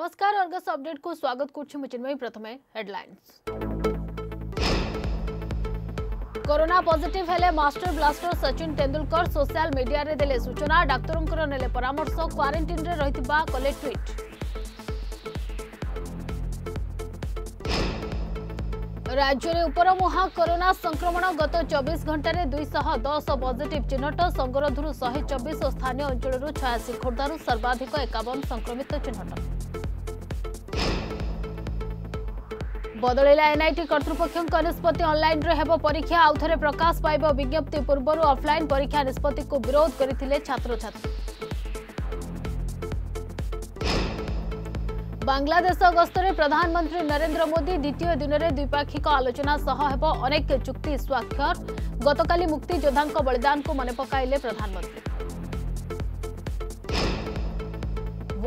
नमस्कार Argus update को স্বাগত করছি আমি कोरोना पॉजिटिव हेले master blaster Sachin Tendulkar social media रे देले सूचना डाक्तर नेले परामर्श क्वारंटीन रही कले ट्विट राज्य में उपरमुहा कोरोना संक्रमण गत चौबीस घंटे दुईश दस पजिट चिन्हट संगरोधु शहे चबिश और स्थानीय अंचल छयाशी खोर्धार सर्वाधिक एकावन संक्रमित चिह्नट बदल एनआईपक्षको निष्पत्ति अनलन परीक्षा आउने प्रकाश पाव विज्ञप्ति पूर्व अफलइन परीक्षा निष्पत्ति को विरोध छात्र छात्र गरिद गस्तले प्रधानमन्त्री नरेंद्र मोदी द्वितीय दिन दिनले द्विपाक्ष आलोचना सह हेबो अनेक चुक्ति स्वाक्षर गतकाली मुक्ति गतकालीक्तिोद्धा बलिदानको मन पके प्रधानमन्त्री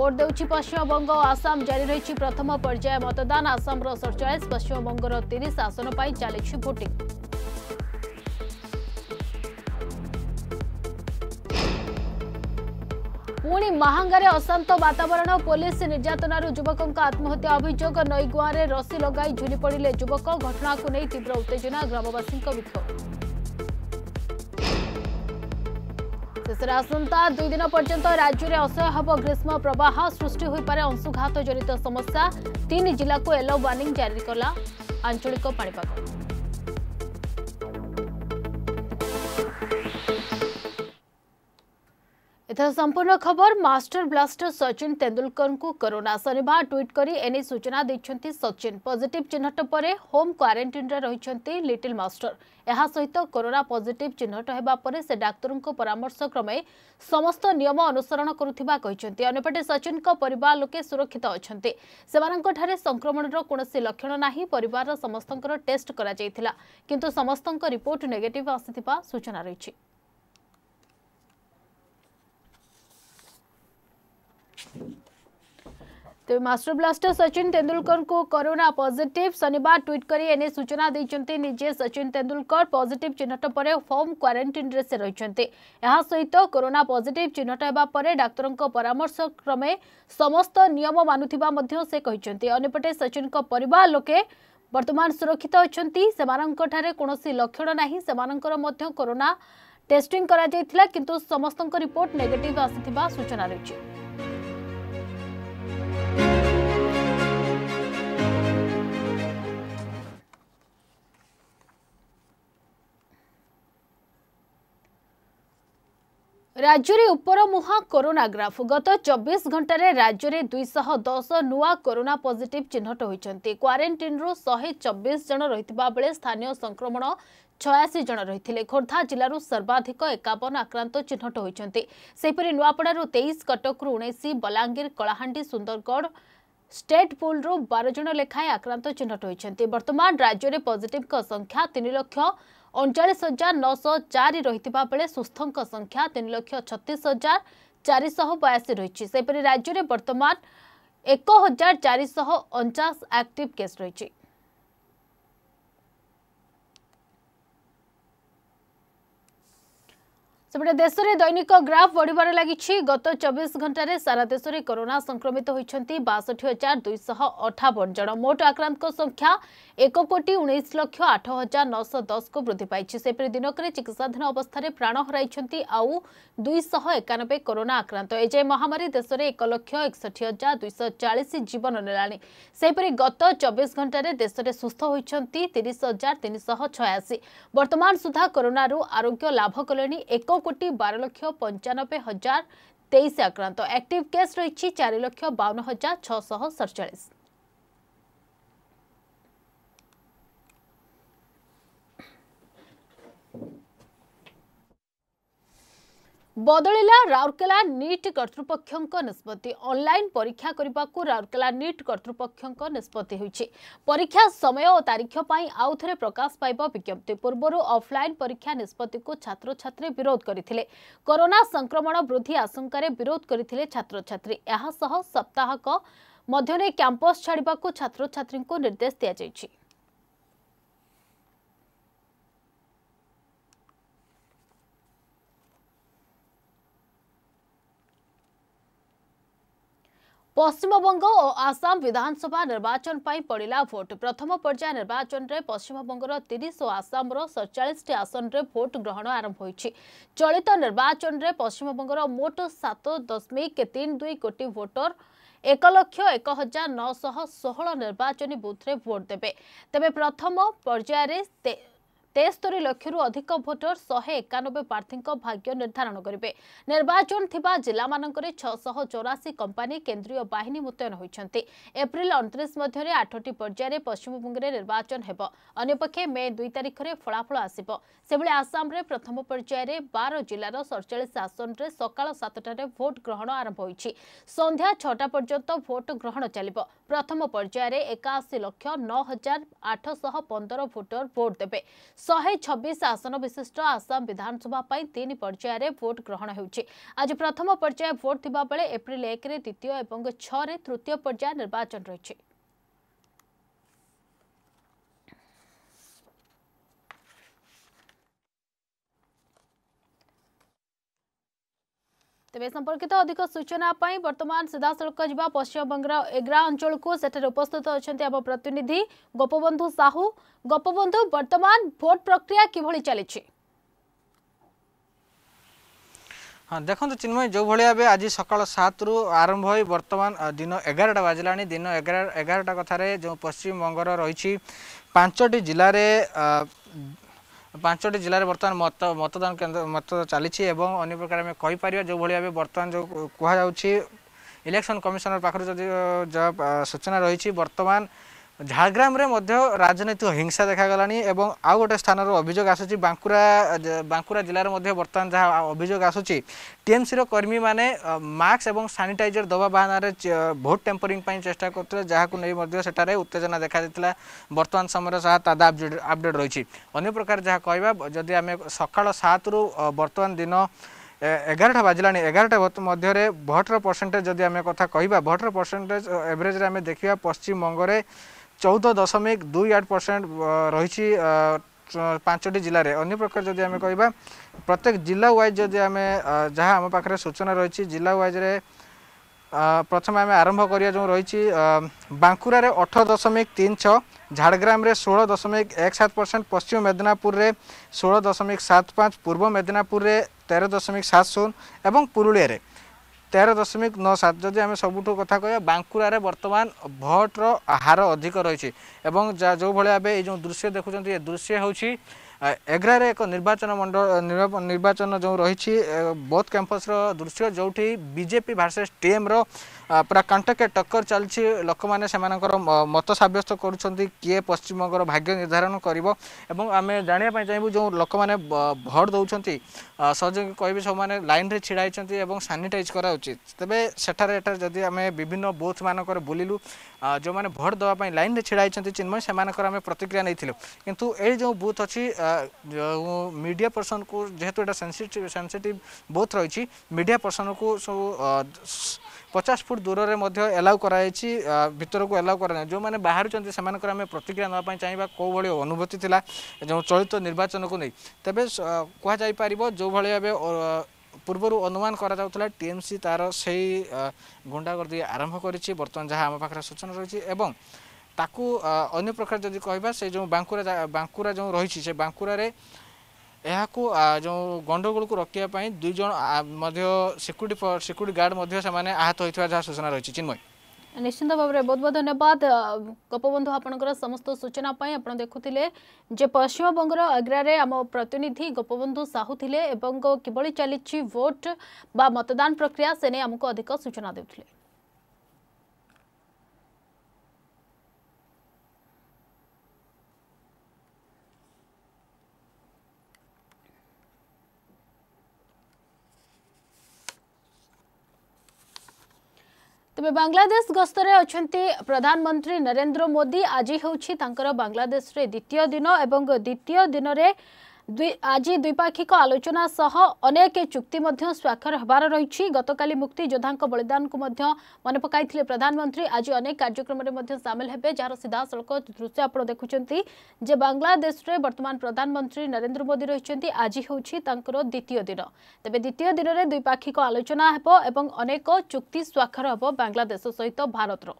ভোট দেউছি পশ্চিমবঙ্গ ও আসাম জারি রয়েছে প্রথম পর্যায়ে মতদান আসামর সড়চাশ পশ্চিমবঙ্গর তিরিশ আসন পাই চালিছে ভোটিং পুঁ মাহাঙ্গারে অশান্ত বাতাবরণ পুলিশ নির্যাতনার যুবকঙ্ আত্মহত্যা অভিযোগ নৈগুয়ারে রশি লগাই ঝুলি পড়লে যুবক ঘটনাকে নিয়ে তীব্র উত্তেজনা গ্রামবাসী বিক্ষোভ ଓଡ଼ିଶାରେ ଆସନ୍ତା ଦୁଇ ଦିନ ପର୍ଯ୍ୟନ୍ତ ରାଜ୍ୟରେ ଅସହ୍ୟ ହେବ ଗ୍ରୀଷ୍ମ ପ୍ରବାହ ସୃଷ୍ଟି ହୋଇପାରେ ଅଂଶୁଘାତ ଜନିତ ସମସ୍ୟା ତିନି ଜିଲ୍ଲାକୁ ୟେଲୋ ୱାର୍ଣ୍ଣିଂ ଜାରି କଲା ଆଞ୍ଚଳିକ ପାଣିପାଗ ଏଥର ସମ୍ପୂର୍ଣ୍ଣ ଖବର ମାଷ୍ଟର ବ୍ଲାଷ୍ଟର ସଚିନ ତେନ୍ଦୁଲକରଙ୍କୁ କରୋନା ଶନିବାର ଟ୍ୱିଟ୍ କରି ଏନେଇ ସୂଚନା ଦେଇଛନ୍ତି ସଚିନ ପଜିଟିଭ୍ ଚିହ୍ନଟ ପରେ ହୋମ୍ କ୍ୱାରେଣ୍ଟିନ୍ରେ ରହିଛନ୍ତି ଲିଟିଲ୍ ମାଷ୍ଟର ଏହା ସହିତ କରୋନା ପଜିଟିଭ୍ ଚିହ୍ନଟ ହେବା ପରେ ସେ ଡାକ୍ତରଙ୍କ ପରାମର୍ଶ କ୍ରମେ ସମସ୍ତ ନିୟମ ଅନୁସରଣ କରୁଥିବା କହିଛନ୍ତି ଅନ୍ୟପଟେ ସଚିନଙ୍କ ପରିବାର ଲୋକେ ସୁରକ୍ଷିତ ଅଛନ୍ତି ସେମାନଙ୍କଠାରେ ସଂକ୍ରମଣର କୌଣସି ଲକ୍ଷଣ ନାହିଁ ପରିବାରର ସମସ୍ତଙ୍କର ଟେଷ୍ଟ କରାଯାଇଥିଲା କିନ୍ତୁ ସମସ୍ତଙ୍କ ରିପୋର୍ଟ ନେଗେଟିଭ୍ ଆସିଥିବା ସୂଚନା ରହିଛି ତେବେ ମାଷ୍ଟର ବ୍ଲାଷ୍ଟର ସଚିନ ତେନ୍ଦୁଲକରଙ୍କୁ କରୋନା ପଜିଟିଭ ଶନିବାର ଟ୍ୱିଟ୍ କରି ଏ ନେଇ ସୂଚନା ଦେଇଛନ୍ତି ନିଜେ ସଚିନ ତେନ୍ଦୁଲକର ପଜିଟିଭ ଚିହ୍ନଟ ପରେ ହୋମ୍ କ୍ୱାରେଣ୍ଟିନ୍ରେ ସେ ରହିଛନ୍ତି ଏହା ସହିତ କରୋନା ପଜିଟିଭ ଚିହ୍ନଟ ହେବା ପରେ ଡାକ୍ତରଙ୍କ ପରାମର୍ଶ କ୍ରମେ ସମସ୍ତ ନିୟମ ମାନୁଥିବା ମଧ୍ୟ ସେ କହିଛନ୍ତି ଅନ୍ୟପଟେ ସଚିନଙ୍କ ପରିବାର ଲୋକେ ବର୍ତ୍ତମାନ ସୁରକ୍ଷିତ ଅଛନ୍ତି ସେମାନଙ୍କଠାରେ କୌଣସି ଲକ୍ଷଣ ନାହିଁ ସେମାନଙ୍କର ମଧ୍ୟ କରୋନା ଟେଷ୍ଟିଂ କରାଯାଇଥିଲା କିନ୍ତୁ ସମସ୍ତଙ୍କ ରିପୋର୍ଟ ନେଗେଟିଭ୍ ଆସିଥିବା ସୂଚନା ରହିଛି ରାଜ୍ୟରେ ଉପର ମୁହାଁ କରୋନା ଗ୍ରାଫ ଗତ ଚବିଶ ଘଣ୍ଟାରେ ରାଜ୍ୟରେ ଦୁଇଶହ ଦଶ ନୂଆ କରୋନା ପଜିଟିଭ୍ ଚିହ୍ନଟ ହୋଇଛନ୍ତି କ୍ୱାରେଣ୍ଟିନ୍ରୁ ଶହେ ଚବିଶ ଜଣ ରହିଥିବା ବେଳେ ସ୍ଥାନୀୟ ସଂକ୍ରମଣ ଛୟାଅଶୀ ଜଣ ରହିଥିଲେ ଖୋର୍ଦ୍ଧା ଜିଲ୍ଲାରୁ ସର୍ବାଧିକ ଏକାବନ ଆକ୍ରାନ୍ତ ଚିହ୍ନଟ ହୋଇଛନ୍ତି ସେହିପରି ନୂଆପଡ଼ାରୁ ତେଇଶ କଟକରୁ ଉଣେଇଶ ବଲାଙ୍ଗୀର କଳାହାଣ୍ଡି ସୁନ୍ଦରଗଡ଼ ଷ୍ଟେଟ୍ ପୁଲ୍ରୁ ବାର ଜଣ ଲେଖାଏଁ ଆକ୍ରାନ୍ତ ଚିହ୍ନଟ ହୋଇଛନ୍ତି ବର୍ତ୍ତମାନ ରାଜ୍ୟରେ ପଜିଟିଭ୍ଙ୍କ ସଂଖ୍ୟା ତିନି ଲକ୍ଷ ଅଣଚାଳିଶ ହଜାର ନଅଶହ ଚାରି ରହିଥିବା ବେଳେ ସୁସ୍ଥଙ୍କ ସଂଖ୍ୟା ତିନି ଲକ୍ଷ ଛତିଶ ହଜାର ଚାରିଶହ ବୟାଅଶୀ ରହିଛି ସେହିପରି ରାଜ୍ୟରେ ବର୍ତ୍ତମାନ ଏକ ହଜାର ଚାରିଶହ ଅଣଚାଶ ଆକ୍ଟିଭ୍ କେସ୍ ରହିଛି সেপটে দেশের দৈনিক গ্রাফ বড়িবার লাগিছে গত চবিশ ঘণ্টার সারা দেশের করোনা সংক্রমিত হয়েছেন বাষঠি হাজার দুইশহ অঠাবন জন মোট আক্রান্ত সংখ্যা এক কোটি উনিশ লক্ষ আঠ হাজার নশ দশকু বৃদ্ধি পাইছে সেপরি দিনকরে চিকিৎসাধীন অবস্থায় প্রাণ হরাই আউ দুইশহ একানবে করোনা আক্রান্ত এযায় মহামারী দেশের এক লক্ষ একষঠি হাজার দুইশ চাশ জীবন নেলা সেইপরি গত চবিশ ঘণ্টার দেশের সুস্থ হয়েছেন তিরিশ হাজার তিনশহ ছয়াশি বর্তমান সুদ্ধা করোনার আরোগ্য লাভ কলে এক কোটি বার লক্ষ পঞ্চানব্বই হাজার তেইশ আক্রান্ত অ্যাক্টিভ কেস রয়েছে চারি লক্ষ বাউন হাজার ছশহ সড়চাশ ବଦଳିଲା ରାଉରକେଲା ନିଟ୍ କର୍ତ୍ତୃପକ୍ଷଙ୍କ ନିଷ୍ପତ୍ତି ଅନ୍ଲାଇନ୍ ପରୀକ୍ଷା କରିବାକୁ ରାଉରକେଲା ନିଟ୍ କର୍ତ୍ତୃପକ୍ଷଙ୍କ ନିଷ୍ପତ୍ତି ହୋଇଛି ପରୀକ୍ଷା ସମୟ ଓ ତାରିଖ ପାଇଁ ଆଉଥରେ ପ୍ରକାଶ ପାଇବ ବିଜ୍ଞପ୍ତି ପୂର୍ବରୁ ଅଫ୍ଲାଇନ୍ ପରୀକ୍ଷା ନିଷ୍ପତ୍ତିକୁ ଛାତ୍ରଛାତ୍ରୀ ବିରୋଧ କରିଥିଲେ କରୋନା ସଂକ୍ରମଣ ବୃଦ୍ଧି ଆଶଙ୍କାରେ ବିରୋଧ କରିଥିଲେ ଛାତ୍ରଛାତ୍ରୀ ଏହାସହ ସପ୍ତାହକ ମଧ୍ୟରେ କ୍ୟାମ୍ପସ୍ ଛାଡ଼ିବାକୁ ଛାତ୍ରଛାତ୍ରୀଙ୍କୁ ନିର୍ଦ୍ଦେଶ ଦିଆଯାଇଛି পশ্চিমবঙ্গ ও আসাম বিধানসভা নির্বাচন পাই পড়া ভোট প্রথম পর্যায়ে নির্বাচন পশ্চিমবঙ্গর তিরিশ ও আসামর সড়চাশটি আসনরে ভোট গ্রহণ আরম্ভ হয়েছে চলিত নির্বাচন পশ্চিমবঙ্গর মোট সাত দশমিক তিন দুই কোটি ভোটর এক লক্ষ এক হাজার নশ ষোহ নির্বাচনী বুথে ভোট দেবে তবে প্রথম পর্যায়ে ତେସ୍ତରୀ ଲକ୍ଷରୁ ଅଧିକ ଭୋଟର ଶହେ ଏକାନବେ ପ୍ରାର୍ଥୀଙ୍କ ଭାଗ୍ୟ ନିର୍ଦ୍ଧାରଣ କରିବେ ନିର୍ବାଚନ ଥିବା ଜିଲ୍ଲାମାନଙ୍କରେ ଛଅଶହ ଚଉରାଶୀ କମ୍ପାନୀ କେନ୍ଦ୍ରୀୟ ବାହିନୀ ମୁତୟନ ହୋଇଛନ୍ତି ଏପ୍ରିଲ ଅଣତିରିଶ ମଧ୍ୟରେ ଆଠଟି ପର୍ଯ୍ୟାୟରେ ପଶ୍ଚିମବଙ୍ଗରେ ନିର୍ବାଚନ ହେବ ଅନ୍ୟପକ୍ଷେ ମେ ଦୁଇ ତାରିଖରେ ଫଳାଫଳ ଆସିବ ସେଭଳି ଆସାମରେ ପ୍ରଥମ ପର୍ଯ୍ୟାୟରେ ବାର ଜିଲ୍ଲାର ସଡ଼ଚାଳିଶ ଆସନରେ ସକାଳ ସାତଟାରେ ଭୋଟ୍ ଗ୍ରହଣ ଆରମ୍ଭ ହୋଇଛି ସନ୍ଧ୍ୟା ଛଅଟା ପର୍ଯ୍ୟନ୍ତ ଭୋଟ୍ ଗ୍ରହଣ ଚାଲିବ ପ୍ରଥମ ପର୍ଯ୍ୟାୟରେ ଏକାଅଶୀ ଲକ୍ଷ ନଅ ହଜାର ଆଠଶହ ପନ୍ଦର ଭୋଟର ଭୋଟ ଦେବେ ଶହେ ଛବିଶ ଆସନ ବିଶିଷ୍ଟ ଆସାମ ବିଧାନସଭା ପାଇଁ ତିନି ପର୍ଯ୍ୟାୟରେ ଭୋଟ ଗ୍ରହଣ ହେଉଛି ଆଜି ପ୍ରଥମ ପର୍ଯ୍ୟାୟ ଭୋଟ ଥିବାବେଳେ ଏପ୍ରିଲ ଏକରେ ଦ୍ୱିତୀୟ ଏବଂ ଛଅରେ ତୃତୀୟ ପର୍ଯ୍ୟାୟ ନିର୍ବାଚନ ରହିଛି ତେବେ ସମ୍ପର୍କିତ ଅଧିକ ସୂଚନା ପାଇଁ ବର୍ତ୍ତମାନ ସିଧାସଳଖ ଯିବା ପଶ୍ଚିମବଙ୍ଗର ଏଗ୍ରା ଅଞ୍ଚଳକୁ ସେଠାରେ ଉପସ୍ଥିତ ଅଛନ୍ତି ଆମ ପ୍ରତିନିଧି ଗୋପବନ୍ଧୁ ସାହୁ ଗୋପବନ୍ଧୁ ବର୍ତ୍ତମାନ ଭୋଟ ପ୍ରକ୍ରିୟା କିଭଳି ଚାଲିଛି ହଁ ଦେଖନ୍ତୁ ଚିନ୍ମୟ ଯେଉଁଭଳି ଭାବେ ଆଜି ସକାଳ ସାତରୁ ଆରମ୍ଭ ହୋଇ ବର୍ତ୍ତମାନ ଦିନ ଏଗାରଟା ବାଜିଲାଣି ଦିନ ଏଗାର ଏଗାରଟା କଥାରେ ଯେଉଁ ପଶ୍ଚିମବଙ୍ଗର ରହିଛି ପାଞ୍ଚଟି ଜିଲ୍ଲାରେ ପାଞ୍ଚଟି ଜିଲ୍ଲାରେ ବର୍ତ୍ତମାନ ମତ ମତଦାନ କେନ୍ଦ୍ର ମତ ଚାଲିଛି ଏବଂ ଅନ୍ୟ ପ୍ରକାର ଆମେ କହିପାରିବା ଯେଉଁଭଳି ଭାବେ ବର୍ତ୍ତମାନ ଯେଉଁ କୁହାଯାଉଛି ଇଲେକ୍ସନ୍ କମିଶନର ପାଖରୁ ଯଦି ଯାହା ସୂଚନା ରହିଛି ବର୍ତ୍ତମାନ ঝাড়গ্রামে মধ্য রাজনৈতিক হিংসা দেখা দেখাগলানি এবং আউ গোটে স্থানের অভিযোগ আসুচি বাঁকুড়া বাঁকুড়া জেলার মধ্যে বর্তমান যা অভিযোগ আসুচি টিএমসির কর্মী মানে মাস্ক এবং স্যানিটাইজর দেওয়া বাহানার ভোট টেম্পরিং চেষ্টা করতে যা মধ্য সেটারে উত্তেজনা দেখা যাই বর্তমান সময়ের সাহা তাদা আপডেট রয়েছে অন্য প্রকার যা কহবা যদি আমি সকাল সাত রু বর্তমান দিন এগারোটা বাজলা এগারোটা মধ্যে ভোটর পরসেটেজ যদি আমি কথা কহবা ভোটর পরসেটেজ এভরেজে আমি দেখা পশ্চিমবঙ্গের চৌদ দশমিক দুই আট পরসেন্ট রয়েছে পাঁচটি জেলায় অন্য প্রকার যদি আমি কহা প্রত্যেক জেলা ওয়াইজ যদি আমি যা আম পাখে সূচনা রয়েছে জেলা ওয়াইজরে প্রথমে আমি আরম্ভ করা যে রয়েছে বাঁকুড়ার অঠর দশমিক তিন ছ ঝাড়গ্রামে ষোল দশমিক এক সাত পরসেন্ট পশ্চিম মেদিনীপুরের ষোল দশমিক সাত পাঁচ পূর্ব মেদিনীপুরের তের দশমিক সাত শূন্য এবং পুরুলিয়ায় তের দশমিক ন সাত যদি আমি সবুঠু কথা কহা বাঁকুড়ার বর্তমান ভোটর হার অধিক রয়েছে এবং যা যেভাবে ভাবে এই যে দৃশ্য দেখুম এ দৃশ্য হচ্ছে এগ্রারে এক নির্বাচন মণ্ডল নির্বাচন যে রয়েছে বোধ ক্যাম্পসর দৃশ্য যেটি বিজেপি ভার্সেস টিএমর ପୁରା କଣ୍ଟକେ ଟକ୍କର ଚାଲିଛି ଲୋକମାନେ ସେମାନଙ୍କର ମତ ସାବ୍ୟସ୍ତ କରୁଛନ୍ତି କିଏ ପଶ୍ଚିମବଙ୍ଗର ଭାଗ୍ୟ ନିର୍ଦ୍ଧାରଣ କରିବ ଏବଂ ଆମେ ଜାଣିବା ପାଇଁ ଚାହିଁବୁ ଯେଉଁ ଲୋକମାନେ ଭୋଟ୍ ଦେଉଛନ୍ତି ସହଯୋଗୀ କହିବି ସବୁମାନେ ଲାଇନ୍ରେ ଛିଡ଼ା ହେଇଛନ୍ତି ଏବଂ ସାନିଟାଇଜ୍ କରା ଉଚିତ ତେବେ ସେଠାରେ ଏଠାରେ ଯଦି ଆମେ ବିଭିନ୍ନ ବୁଥମାନଙ୍କରେ ବୁଲିଲୁ ଯେଉଁମାନେ ଭୋଟ୍ ଦେବା ପାଇଁ ଲାଇନ୍ରେ ଛିଡ଼ା ହେଇଛନ୍ତି ଚିନ୍ମୟ ସେମାନଙ୍କର ଆମେ ପ୍ରତିକ୍ରିୟା ନେଇଥିଲୁ କିନ୍ତୁ ଏଇ ଯେଉଁ ବୁଥ୍ ଅଛି ଯେଉଁ ମିଡ଼ିଆ ପର୍ସନ୍କୁ ଯେହେତୁ ଏଇଟା ସେନ୍ସିଟିଭ୍ ସେନ୍ସିଟିଭ୍ ବୁଥ୍ ରହିଛି ମିଡ଼ିଆ ପର୍ସନ୍କୁ ସବୁ ପଚାଶ ଫୁଟ୍ ଦୂରରେ ମଧ୍ୟ ଏଲାଉ କରାଯାଇଛି ଭିତରକୁ ଏଲାଉ କରାଯାଏ ଯେଉଁମାନେ ବାହାରୁଛନ୍ତି ସେମାନଙ୍କର ଆମେ ପ୍ରତିକ୍ରିୟା ନେବା ପାଇଁ ଚାହିଁବା କେଉଁଭଳି ଅନୁଭୂତି ଥିଲା ଯେଉଁ ଚଳିତ ନିର୍ବାଚନକୁ ନେଇ ତେବେ କୁହାଯାଇପାରିବ ଯେଉଁଭଳି ଭାବେ ପୂର୍ବରୁ ଅନୁମାନ କରାଯାଉଥିଲା ଟିଏମ୍ସି ତା'ର ସେଇ ଗୁଣ୍ଡାଗର୍ଦ୍ଦି ଆରମ୍ଭ କରିଛି ବର୍ତ୍ତମାନ ଯାହା ଆମ ପାଖରେ ସୂଚନା ରହିଛି ଏବଂ ତାକୁ ଅନ୍ୟ ପ୍ରକାର ଯଦି କହିବା ସେ ଯେଉଁ ବାଙ୍କୁରା ବାଙ୍କୁରା ଯେଉଁ ରହିଛି ସେ ବାଙ୍କୁରାରେ ଏହାକୁ ଯେଉଁ ଗଣ୍ଡଗୋଳକୁ ରୋକିବା ପାଇଁ ଦୁଇ ଜଣ ମଧ୍ୟ ସିକ୍ୟୁରିଟି ସିକ୍ୟୁରିଟି ଗାର୍ଡ଼ ମଧ୍ୟ ସେମାନେ ଆହତ ହୋଇଥିବା ଯାହା ସୂଚନା ରହିଛି ଚିନ୍ମୟ ନିଶ୍ଚିନ୍ତ ଭାବରେ ବହୁତ ବହୁତ ଧନ୍ୟବାଦ ଗୋପବନ୍ଧୁ ଆପଣଙ୍କର ସମସ୍ତ ସୂଚନା ପାଇଁ ଆପଣ ଦେଖୁଥିଲେ ଯେ ପଶ୍ଚିମବଙ୍ଗର ଆଗ୍ରାରେ ଆମ ପ୍ରତିନିଧି ଗୋପବନ୍ଧୁ ସାହୁ ଥିଲେ ଏବଂ କିଭଳି ଚାଲିଛି ଭୋଟ ବା ମତଦାନ ପ୍ରକ୍ରିୟା ସେ ନେଇ ଆମକୁ ଅଧିକ ସୂଚନା ଦେଉଥିଲେ ତେବେ ବାଂଲାଦେଶ ଗସ୍ତରେ ଅଛନ୍ତି ପ୍ରଧାନମନ୍ତ୍ରୀ ନରେନ୍ଦ୍ର ମୋଦି ଆଜି ହେଉଛି ତାଙ୍କର ବାଂଲାଦେଶରେ ଦ୍ୱିତୀୟ ଦିନ ଏବଂ ଦ୍ୱିତୀୟ ଦିନରେ ଆଜି ଦ୍ୱିପାକ୍ଷିକ ଆଲୋଚନା ସହ ଅନେକ ଚୁକ୍ତି ମଧ୍ୟ ସ୍ୱାକ୍ଷର ହେବାର ରହିଛି ଗତକାଲି ମୁକ୍ତିଯୋଦ୍ଧାଙ୍କ ବଳିଦାନକୁ ମଧ୍ୟ ମନେ ପକାଇଥିଲେ ପ୍ରଧାନମନ୍ତ୍ରୀ ଆଜି ଅନେକ କାର୍ଯ୍ୟକ୍ରମରେ ମଧ୍ୟ ସାମିଲ ହେବେ ଯାହାର ସିଧାସଳଖ ଦୃଶ୍ୟ ଆପଣ ଦେଖୁଛନ୍ତି ଯେ ବାଂଲାଦେଶରେ ବର୍ତ୍ତମାନ ପ୍ରଧାନମନ୍ତ୍ରୀ ନରେନ୍ଦ୍ର ମୋଦି ରହିଛନ୍ତି ଆଜି ହେଉଛି ତାଙ୍କର ଦ୍ୱିତୀୟ ଦିନ ତେବେ ଦ୍ୱିତୀୟ ଦିନରେ ଦ୍ୱିପାକ୍ଷିକ ଆଲୋଚନା ହେବ ଏବଂ ଅନେକ ଚୁକ୍ତି ସ୍ୱାକ୍ଷର ହେବ ବାଂଲାଦେଶ ସହିତ ଭାରତର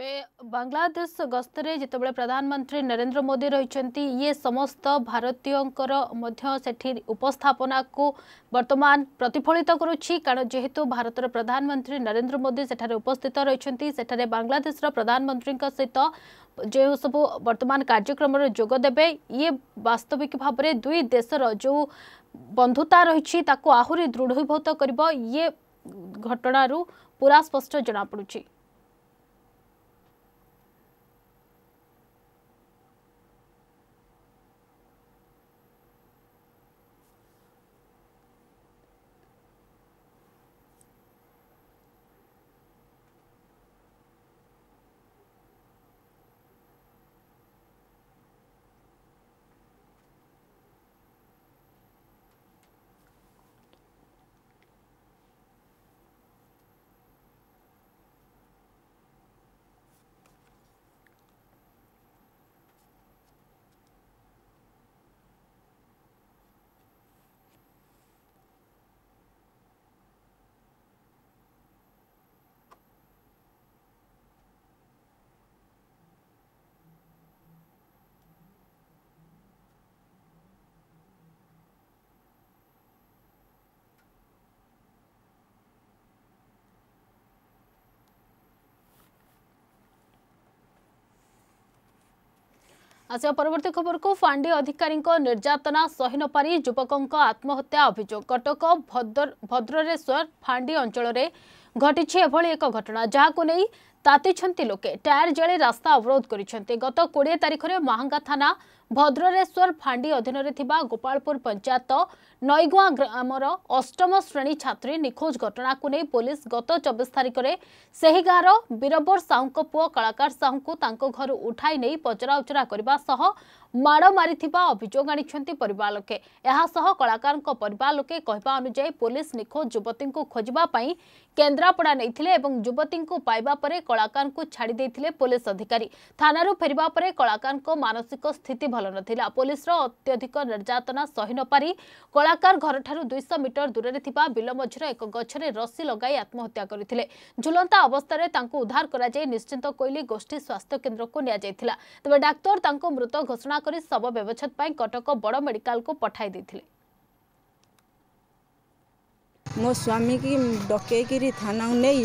तबे बांग्लादेश गस्तरे जिते बड़े प्रधानमंत्री नरेंद्र मोदी रही ये समस्त भारतीयों उपस्थापना को वर्तमान प्रतिफलित करण जेहेतु भारत प्रधानमंत्री नरेंद्र मोदी सेठे उपस्थित रही सेठारे बांग्लादेश प्रधानमंत्री सहित जो सब वर्तमान कार्यक्रम जोगदेवे ये बास्तविक भाव में दुई देशर जो बंधुता रही आहरी दृढ़ीभूत कर ये घटना पूरा स्पष्ट जमापड़ी ଆସିବା ପରବର୍ତ୍ତୀ ଖବରକୁ ଫାଣ୍ଡି ଅଧିକାରୀଙ୍କ ନିର୍ଯାତନା ସହି ନ ପାରି ଯୁବକଙ୍କ ଆତ୍ମହତ୍ୟା ଅଭିଯୋଗ କଟକ ଭଦ୍ରରେଶ୍ୱର ଫାଣ୍ଡି ଅଞ୍ଚଳରେ ଘଟିଛି ଏଭଳି ଏକ ଘଟଣା ଯାହାକୁ ନେଇ ତାତିଛନ୍ତି ଲୋକେ ଟାୟାର ଜଳି ରାସ୍ତା ଅବରୋଧ କରିଛନ୍ତି ଗତ କୋଡ଼ିଏ ତାରିଖରେ ମାହାଙ୍ଗା ଥାନା ଭଦ୍ରେଶ୍ୱର ଫାଣ୍ଡି ଅଧୀନରେ ଥିବା ଗୋପାଳପୁର ପଞ୍ଚାୟତ ନଈଗୁଆ ଗ୍ରାମର ଅଷ୍ଟମ ଶ୍ରେଣୀ ଛାତ୍ରୀ ନିଖୋଜ ଘଟଣାକୁ ନେଇ ପୋଲିସ ଗତ ଚବିଶ ତାରିଖରେ ସେହି ଗାଁର ବୀରବର ସାହୁଙ୍କ ପୁଅ କଳାକାର ସାହୁଙ୍କୁ ତାଙ୍କ ଘରୁ ଉଠାଇ ନେଇ ପଚରାଉଚରା କରିବା ସହ ମାଡ଼ ମାରିଥିବା ଅଭିଯୋଗ ଆଣିଛନ୍ତି ପରିବାର ଲୋକେ ଏହାସହ କଳାକାରଙ୍କ ପରିବାର ଲୋକେ କହିବା ଅନୁଯାୟୀ ପୋଲିସ ନିଖୋଜ ଯୁବତୀଙ୍କୁ ଖୋଜିବା ପାଇଁ କେନ୍ଦ୍ରାପଡ଼ା ନେଇଥିଲେ ଏବଂ ଯୁବତୀଙ୍କୁ ପାଇବା ପରେ କଳାକାରଙ୍କୁ ଛାଡ଼ି ଦେଇଥିଲେ ପୋଲିସ ଅଧିକାରୀ ଥାନାରୁ ଫେରିବା ପରେ କଳାକାରଙ୍କ ମାନସିକ ସ୍ଥିତି ଭଲ ନଥିଲା ପୋଲିସର ଅତ୍ୟଧିକ ନିର୍ଯାତନା ସହି ନପାରି କଳାକାର ଘରଠାରୁ ଦୁଇଶହ ମିଟର ଦୂରରେ ଥିବା ବିଲ ମଝିର ଏକ ଗଛରେ ରସି ଲଗାଇ ଆତ୍ମହତ୍ୟା କରିଥିଲେ ଝୁଲନ୍ତା ଅବସ୍ଥାରେ ତାଙ୍କୁ ଉଦ୍ଧାର କରାଯାଇ ନିଶ୍ଚିନ୍ତ କୋଇଲି ଗୋଷ୍ଠୀ ସ୍ୱାସ୍ଥ୍ୟ କେନ୍ଦ୍ରକୁ ନିଆଯାଇଥିଲା ତେବେ ଡାକ୍ତର ତାଙ୍କୁ ମୃତ ଘୋଷଣା ଘୋଷଣା କରି ଶବ ବ୍ୟବଚ୍ଛେଦ ପାଇଁ କଟକ ବଡ଼ ମେଡିକାଲକୁ ପଠାଇ ଦେଇଥିଲେ ମୋ ସ୍ୱାମୀକି ଡକେଇକିରି ଥାନାକୁ ନେଇ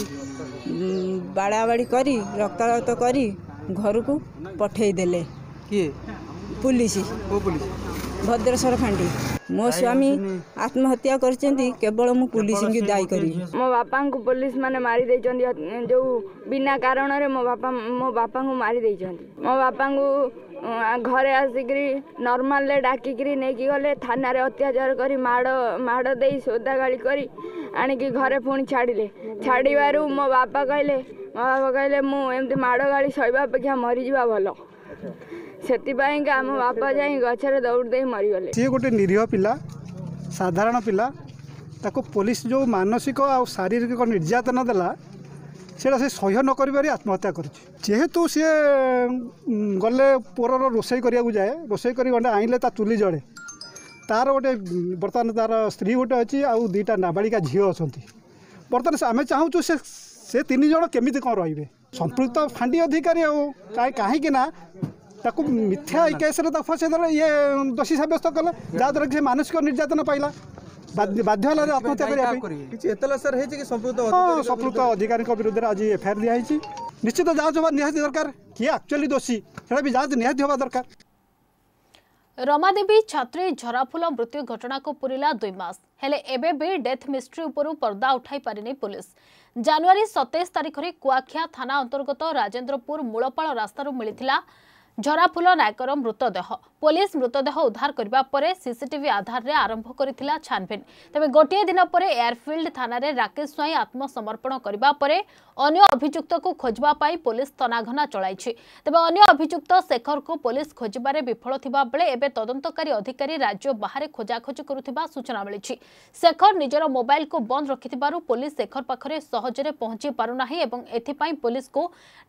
ବାଡ଼ାବାଡ଼ି କରି ରକ୍ତାକ୍ତ କରି ଘରକୁ ପଠେଇ ଦେଲେ ପୋଲିସ ଭଦ୍ରସର ଫାଣ୍ଡି ମୋ ସ୍ୱାମୀ ଆତ୍ମହତ୍ୟା କରିଛନ୍ତି କେବଳ ମୁଁ ପୁଲିସ ଦାୟୀ କରିବି ମୋ ବାପାଙ୍କୁ ପୋଲିସ ମାନେ ମାରି ଦେଇଛନ୍ତି ଯେଉଁ ବିନା କାରଣରେ ମୋ ବାପା ମୋ ବାପାଙ୍କୁ ମାରି ଦେଇଛନ୍ତି ମୋ ବାପାଙ୍କୁ घर आसिक नर्मालले डाकिरी कि गले थ अत्याचार कि माड घर सोधा गाडी गरि आणिक घर पछि छाडिले छाडबारु मे म माड गाडी शैवा अपेक्षा मरिसप दौड़ गछडदेखि मरिगले सि गोटे निरीह पिला साधारण पुलिस जो मनसिक शारीरिक शारी देला সেটা সে সহ্য নকরিপারি আত্মহত্যা করছে যেহেতু সে গলে পোরর রোষেই করা যায় রোষেই করে গণ্ডে আনলে তা চুলি জড়ে তার গোটে বর্তমান তার স্ত্রী গোটে অছি আউ দুইটা নাবাড়িকা ঝিও অনেক বর্তমান আমি চাহুছু সে সে তিনজন কেমিতি কম রহবে সম্পৃক্ত ফাঁডি অধিকারী আউ কাহিঁকি না ତାକୁ ମିଥ୍ୟା ଏଇ କେସ୍ରେ ତାକୁ ଫସେଇଦେଲେ ଇଏ ଦୋଷୀ ସାବ୍ୟସ୍ତ କଲେ ଯାହାଦ୍ୱାରା କି ସେ ମାନସିକ ନିର୍ଯାତନା ପାଇଲା ବାଧ୍ୟ ହେଲାରେ ଆତ୍ମହତ୍ୟା କରିବା ପାଇଁ କିଛି ଏତଲା ସାର ହେଇଛି କି ସମ୍ପୃକ୍ତ ହଁ ସମ୍ପୃକ୍ତ ଅଧିକାରୀଙ୍କ ବିରୁଦ୍ଧରେ ଆଜି ଏଫଆଇଆର୍ ଦିଆହେଇଛି ନିଶ୍ଚିତ ଯାଞ୍ଚ ହେବା ନିହାତି ଦରକାର କିଏ ଆକ୍ଚୁଆଲି ଦୋଷୀ ସେଟା ବି ଯାଞ୍ଚ ନିହାତି ହେବା ଦରକାର ରମାଦେବୀ ଛାତ୍ରୀ ଝରାଫୁଲ ମୃତ୍ୟୁ ଘଟଣାକୁ ପୁରିଲା ଦୁଇ ମାସ ହେଲେ ଏବେ ବି ଡେଥ୍ ମିଷ୍ଟ୍ରି ଉପରୁ ପର୍ଦ୍ଦା ଉଠାଇ ପାରିନି ପୁଲିସ୍ ଜାନୁଆରୀ ସତେଇଶ ତାରିଖରେ କୁଆଖିଆ ଥାନା ଅନ୍ତର୍ଗତ ରାଜେନ୍ଦ୍ରପୁର ମୂଳପାଳ ରାସ୍ତାରୁ ମିଳିଥିଲା ଝରାଫୁଲ ନାୟକର ମୃତଦେହ পুলিশ মৃতদেহ উদ্ধার করা পরে সিসিটিভি আধারে আরম্ভ করেছিল ছানভিন তবে গোটিয়ে দিন পরে এয়ারফিল্ড থানায় রাকেশ স্বাই আত্মসমর্পণ করা পরে অন্য অভিযুক্তকে খোঁজবা পুলিশ তনাঘনা চলাইছে তবে অন্য অভিযুক্ত শেখরকে পুলিশ খোঁজবার বিফল থাকবে এবে তদন্তকারী অধিকারী রাজ্য বাহারে খোঁজাখোজি করুবা সূচনা মিছে শেখর নিজের মোবাইলকে বন্ধ রাখিবার পুলিশ শেখর পাখে সহজে পৌঁছি পারুনা এবং এথিপাই পুলিশকে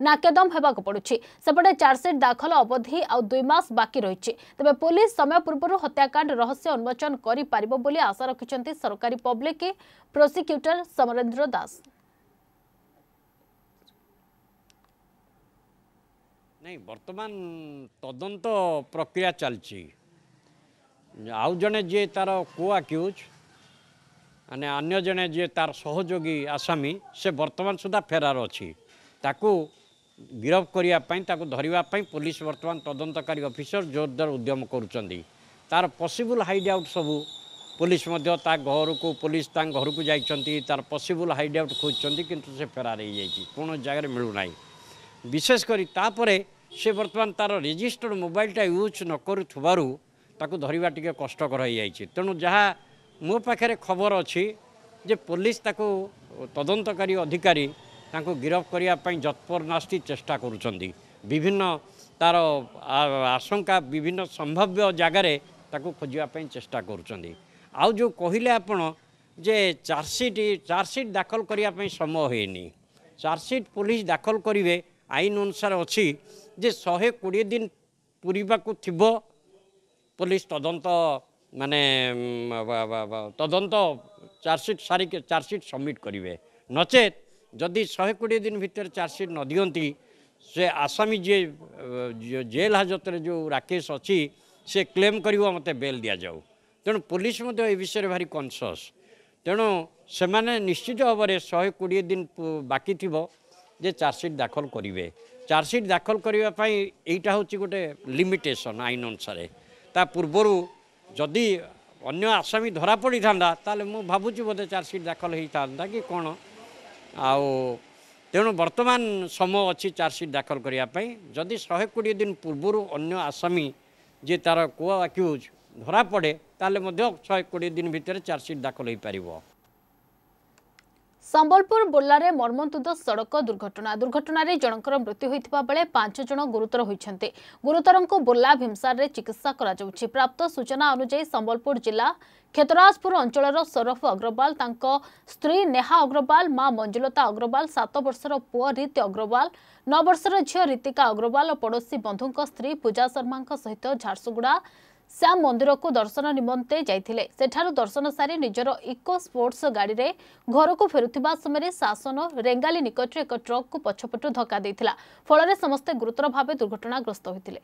নাকেদম হওয়া পড়ুছে সেপটে চার্জসিট দাখল অবধি আউ দুই মাস বাকি রয়েছে ତେବେ ପୋଲିସ ସମୟ ପୂର୍ବରୁ ହତ୍ୟାକାଣ୍ଡ ରହସ୍ୟ ଉନ୍ମୋଚନ କରିପାରିବ ବୋଲି ଆଶା ରଖିଛନ୍ତି ସରକାରୀ ପବ୍ଲିକ ପ୍ରୋସିକ୍ୟୁଟର ସମରେନ୍ଦ୍ର ଦାସ ନାଇଁ ବର୍ତ୍ତମାନ ତଦନ୍ତ ପ୍ରକ୍ରିୟା ଚାଲିଛି ଆଉ ଜଣେ ଯିଏ ତାର କୋ ଆକ୍ୟୁଜ୍ ମାନେ ଅନ୍ୟ ଜଣେ ଯିଏ ତାର ସହଯୋଗୀ ଆସାମୀ ସେ ବର୍ତ୍ତମାନ ସୁଦ୍ଧା ଫେରାର ଅଛି ତାକୁ গিরফ করা তাকে ধরা পুলিশ বর্তমান তদন্তকারী অফিসর জোরদার উদ্যম করছেন তার পসিবল হাইড আউট সবু পুলিশ মধ্য তা ঘরকু পুলিশ তা ঘরকু যাই তার পসিবল হাইড আউট খোঁজছেন কিন্তু সে ফেরার হয়ে যাই কোণ জায়গায় মিলু না বিশেষ করে তাপরে সে বর্তমান তার রেজিষ্টর্ড মোবাইলটা ইউজ ন করুবার তাকে ধরা টিকি কষ্টকর হয়ে যাই তেমন যা মো পাখে খবর অছি যে পুলিশ তাকে তদন্তকারী অধিকারী ତାଙ୍କୁ ଗିରଫ କରିବା ପାଇଁ ଯତ୍ପର ନାସ୍ତି ଚେଷ୍ଟା କରୁଛନ୍ତି ବିଭିନ୍ନ ତାର ଆଶଙ୍କା ବିଭିନ୍ନ ସମ୍ଭାବ୍ୟ ଜାଗାରେ ତାକୁ ଖୋଜିବା ପାଇଁ ଚେଷ୍ଟା କରୁଛନ୍ତି ଆଉ ଯେଉଁ କହିଲେ ଆପଣ ଯେ ଚାର୍ଜସିଟ୍ ଚାର୍ଜସିଟ୍ ଦାଖଲ କରିବା ପାଇଁ ସମୟ ହୋଇନି ଚାର୍ଜସିଟ୍ ପୋଲିସ ଦାଖଲ କରିବେ ଆଇନ ଅନୁସାରେ ଅଛି ଯେ ଶହେ କୋଡ଼ିଏ ଦିନ ପୁରିବାକୁ ଥିବ ପୋଲିସ ତଦନ୍ତ ମାନେ ତଦନ୍ତ ଚାର୍ଜସିଟ୍ ସାରିକି ଚାର୍ଜସିଟ୍ ସବମିଟ୍ କରିବେ ନଚେତ୍ ଯଦି ଶହେ କୋଡ଼ିଏ ଦିନ ଭିତରେ ଚାର୍ଜସିଟ୍ ନ ଦିଅନ୍ତି ସେ ଆସାମୀ ଯିଏ ଜେଲ୍ ହାଜତରେ ଯେଉଁ ରାକେଶ ଅଛି ସେ କ୍ଲେମ୍ କରିବ ମୋତେ ବେଲ୍ ଦିଆଯାଉ ତେଣୁ ପୋଲିସ ମଧ୍ୟ ଏ ବିଷୟରେ ଭାରି କନସିୟସ୍ ତେଣୁ ସେମାନେ ନିଶ୍ଚିତ ଭାବରେ ଶହେ କୋଡ଼ିଏ ଦିନ ବାକି ଥିବ ଯେ ଚାର୍ଜସିଟ୍ ଦାଖଲ କରିବେ ଚାର୍ଜସିଟ୍ ଦାଖଲ କରିବା ପାଇଁ ଏଇଟା ହେଉଛି ଗୋଟେ ଲିମିଟେସନ୍ ଆଇନ ଅନୁସାରେ ତା ପୂର୍ବରୁ ଯଦି ଅନ୍ୟ ଆସାମୀ ଧରା ପଡ଼ିଥାନ୍ତା ତାହେଲେ ମୁଁ ଭାବୁଛି ବୋଧେ ଚାର୍ଜସିଟ୍ ଦାଖଲ ହେଇଥାନ୍ତା କି କ'ଣ ଆଉ ତେଣୁ ବର୍ତ୍ତମାନ ସମୟ ଅଛି ଚାର୍ଜସିଟ୍ ଦାଖଲ କରିବା ପାଇଁ ଯଦି ଶହେ କୋଡ଼ିଏ ଦିନ ପୂର୍ବରୁ ଅନ୍ୟ ଆସାମୀ ଯିଏ ତା'ର କୁଆ ଆକ୍ୟୁଜ୍ ଧରାପଡ଼େ ତାହେଲେ ମଧ୍ୟ ଶହେ କୋଡ଼ିଏ ଦିନ ଭିତରେ ଚାର୍ଜସିଟ୍ ଦାଖଲ ହୋଇପାରିବ ସମ୍ବଲପୁର ବୁର୍ଲାରେ ମର୍ମନ୍ତୁଦ ସଡ଼କ ଦୁର୍ଘଟଣା ଦୁର୍ଘଟଣାରେ ଜଣଙ୍କର ମୃତ୍ୟୁ ହୋଇଥିବା ବେଳେ ପାଞ୍ଚ ଜଣ ଗୁରୁତର ହୋଇଛନ୍ତି ଗୁରୁତରଙ୍କୁ ବୁର୍ଲା ଭୀମସାରରେ ଚିକିତ୍ସା କରାଯାଉଛି ପ୍ରାପ୍ତ ସୂଚନା ଅନୁଯାୟୀ ସମ୍ବଲପୁର ଜିଲ୍ଲା କ୍ଷେତରାଜପୁର ଅଞ୍ଚଳର ସରଫ ଅଗ୍ରୱାଲ ତାଙ୍କ ସ୍ତ୍ରୀ ନେହା ଅଗ୍ରୱାଲ ମା ମଞ୍ଜୁଲତା ଅଗ୍ରୱାଲ ସାତ ବର୍ଷର ପୁଅ ରୀତି ଅଗ୍ରୱାଲ ନଅ ବର୍ଷର ଝିଅ ରୀତିକା ଅଗ୍ରୱାଲ ଓ ପଡ଼ୋଶୀ ବନ୍ଧୁଙ୍କ ସ୍ତ୍ରୀ ପୂଜା ଶର୍ମାଙ୍କ ସହିତ ଝାରସୁଗୁଡ଼ା ଶ୍ୟାମ ମନ୍ଦିରକୁ ଦର୍ଶନ ନିମନ୍ତେ ଯାଇଥିଲେ ସେଠାରୁ ଦର୍ଶନ ସାରି ନିଜର ଇକୋ ସ୍ପୋର୍ଟସ୍ ଗାଡ଼ିରେ ଘରକୁ ଫେରୁଥିବା ସମୟରେ ଶାସନ ରେଙ୍ଗାଲି ନିକଟରେ ଏକ ଟ୍ରକ୍କୁ ପଛପଟୁ ଧକ୍କା ଦେଇଥିଲା ଫଳରେ ସମସ୍ତେ ଗୁରୁତର ଭାବେ ଦୁର୍ଘଟଣାଗ୍ରସ୍ତ ହୋଇଥିଲେ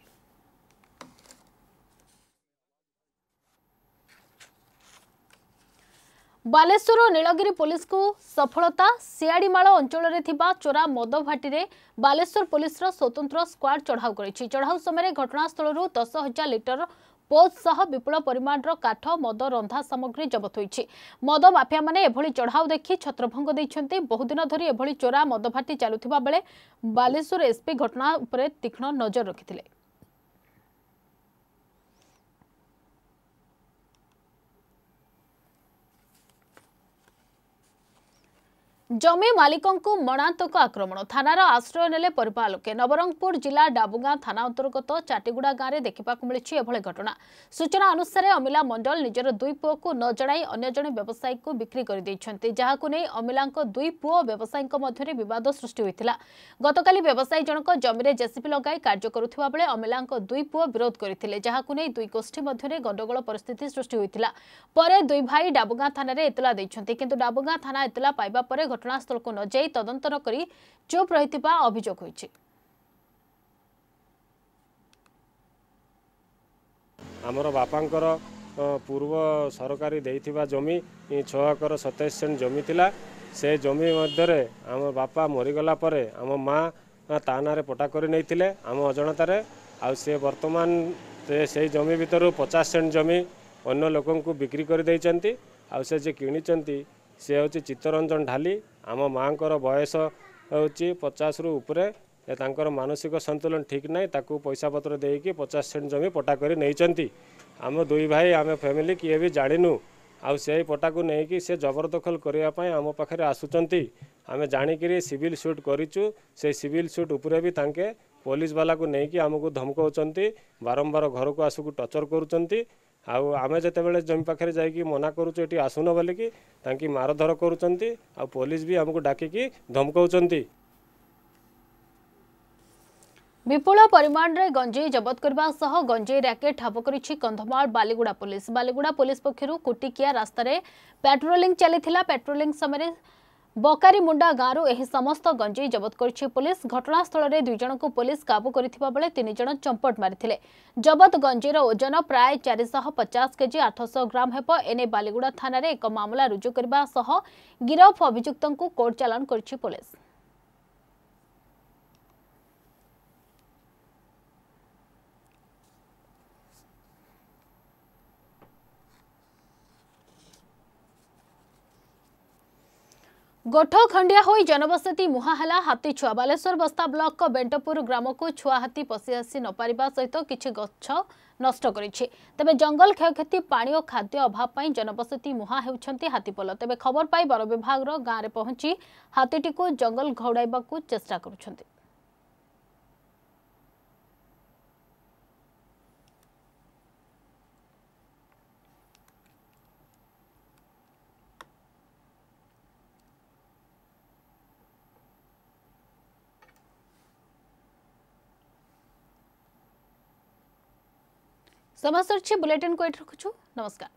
ବାଲେଶ୍ୱର ନୀଳଗିରି ପୋଲିସକୁ ସଫଳତା ସିଆଡ଼ିମାଳ ଅଞ୍ଚଳରେ ଥିବା ଚୋରା ମଦ ଭାଟିରେ ବାଲେଶ୍ୱର ପୋଲିସର ସ୍ୱତନ୍ତ୍ର ସ୍କ୍ୱାଡ୍ ଚଢ଼ାଉ କରିଛି ଚଢ଼ାଉ ସମୟରେ ଘଟଣାସ୍ଥଳରୁ ଦଶ ହଜାର ଲିଟର ପୋଜ୍ ସହ ବିପୁଳ ପରିମାଣର କାଠ ମଦ ରନ୍ଧା ସାମଗ୍ରୀ ଜବତ ହୋଇଛି ମଦ ମାଫିଆମାନେ ଏଭଳି ଚଢ଼ାଉ ଦେଖି ଛତ୍ରଭଙ୍ଗ ଦେଇଛନ୍ତି ବହୁଦିନ ଧରି ଏଭଳି ଚୋରା ମଦ ଫାଟି ଚାଲୁଥିବା ବେଳେ ବାଲେଶ୍ୱର ଏସ୍ପି ଘଟଣା ଉପରେ ତୀକ୍ଷ୍ଣ ନଜର ରଖିଥିଲେ ଜମି ମାଲିକଙ୍କୁ ମଣାନ୍ତକ ଆକ୍ରମଣ ଥାନାର ଆଶ୍ରୟ ନେଲେ ପରିବାର ଲୋକେ ନବରଙ୍ଗପୁର ଜିଲ୍ଲା ଡାବୁଗାଁ ଥାନା ଅନ୍ତର୍ଗତ ଚାଟିଗୁଡ଼ା ଗାଁରେ ଦେଖିବାକୁ ମିଳିଛି ଏଭଳି ଘଟଣା ସୂଚନା ଅନୁସାରେ ଅମିଲା ମଣ୍ଡଲ ନିଜର ଦୁଇ ପୁଅକୁ ନ ଜଣାଇ ଅନ୍ୟ ଜଣେ ବ୍ୟବସାୟୀଙ୍କୁ ବିକ୍ରି କରିଦେଇଛନ୍ତି ଯାହାକୁ ନେଇ ଅମିଲାଙ୍କ ଦୁଇ ପୁଅ ବ୍ୟବସାୟୀଙ୍କ ମଧ୍ୟରେ ବିବାଦ ସୃଷ୍ଟି ହୋଇଥିଲା ଗତକାଲି ବ୍ୟବସାୟୀ ଜଣକ ଜମିରେ ଜେସିପି ଲଗାଇ କାର୍ଯ୍ୟ କରୁଥିବା ବେଳେ ଅମିଲାଙ୍କ ଦୁଇ ପୁଅ ବିରୋଧ କରିଥିଲେ ଯାହାକୁ ନେଇ ଦୁଇ ଗୋଷ୍ଠୀ ମଧ୍ୟରେ ଗଣ୍ଡଗୋଳ ପରିସ୍ଥିତି ସୃଷ୍ଟି ହୋଇଥିଲା ପରେ ଦୁଇ ଭାଇ ଡାବୁଗାଁ ଥାନାରେ ଏତଲା ଦେଇଛନ୍ତି କିନ୍ତୁ ଡାବୁଗାଁ ଥାନା ଏତଲା ପାଇବା ପରେ ଘଟଣାସ୍ଥଳକୁ ନ ଯାଇ ତଦନ୍ତ ନ କରି ଚୁପ୍ ରହିଥିବା ଅଭିଯୋଗ ହୋଇଛି ଆମର ବାପାଙ୍କର ପୂର୍ବ ସରକାରୀ ଦେଇଥିବା ଜମି ଛଅ ଏକର ସତେଇଶ ସେଣ୍ଟ ଜମି ଥିଲା ସେ ଜମି ମଧ୍ୟରେ ଆମ ବାପା ମରିଗଲା ପରେ ଆମ ମା ତା ନାଁରେ ପଟା କରି ନେଇଥିଲେ ଆମ ଅଜଣତାରେ ଆଉ ସେ ବର୍ତ୍ତମାନ ସେଇ ଜମି ଭିତରୁ ପଚାଶ ସେଣ୍ଟ ଜମି ଅନ୍ୟ ଲୋକଙ୍କୁ ବିକ୍ରି କରିଦେଇଛନ୍ତି ଆଉ ସେ ଯେ କିଣିଛନ୍ତି से चित्तरञ्जन ढाली आम मायस हौ चाहिँ पचास रुपियाँ तर मनसिक सन्तुलन ठिक नै तपाईँको पैसापत्रि पचास सेन्ट पटा पटाकरी नै आम दुई भाई आम फ्यामिली कि जाने आउँ पटाको नैक सि जबरदल आम पाख्या आसुन्छ आमे जाणिक सिभ सु सुट गरिचु सही सिभ सु सुटि तलस बालाको नै आमु धम्काउँछ बारम्बार को आसु टचर गर् ଆଉ ଆମେ ଯେତେବେଳେ ଜମି ପାଖରେ ଯାଇକି ମନା କରୁଛୁ ଏଠି ଆସୁନ ବୋଲିକି ତାଙ୍କି ମାରଧର କରୁଛନ୍ତି ଆଉ ପୋଲିସ ବି ଆମକୁ ଡାକିକି ଧମକାଉଛନ୍ତି বিপুল পরিমাণে গঞ্জেই জবত করা সহ গঞ্জেই র্যাকেট ঠাব করেছে কন্ধমাল বালিগুড়া পুলিশ বালিগুড়া পুলিশ পক্ষ কুটিকিয়া রাস্তায় পেট্রোলিং চাল পেট্রোলিং সময় बकारी मुंडा गांव समस्त गंजी जबत कर पुलिस घटनास्थल में दुईज को पुलिस काबू करज चंपट मारी जबत गंजीर ओजन प्राय चार पचास के जी आठश ग्राम हेब बालीगुड़ा थाना एक मामला रुजुवा गिरफ अभुक्त को कोर्ट चलाण कर पुलिस ଗୋଠ ଖଣ୍ଡିଆ ହୋଇ ଜନବସତି ମୁହାଁ ହେଲା ହାତୀ ଛୁଆ ବାଲେଶ୍ୱର ବସ୍ତା ବ୍ଲକ ବେଣ୍ଟପୁର ଗ୍ରାମକୁ ଛୁଆ ହାତୀ ପଶିଆସି ନପାରିବା ସହିତ କିଛି ଗଛ ନଷ୍ଟ କରିଛି ତେବେ ଜଙ୍ଗଲ କ୍ଷୟକ୍ଷତି ପାଣି ଓ ଖାଦ୍ୟ ଅଭାବ ପାଇଁ ଜନବସତି ମୁହାଁ ହେଉଛନ୍ତି ହାତୀପୋଲ ତେବେ ଖବର ପାଇ ବନ ବିଭାଗର ଗାଁରେ ପହଞ୍ଚି ହାତୀଟିକୁ ଜଙ୍ଗଲ ଘଉଡ଼ାଇବାକୁ ଚେଷ୍ଟା କରୁଛନ୍ତି સમાચાર છે બુલેટિન કોઈ રખું છું નમસ્કાર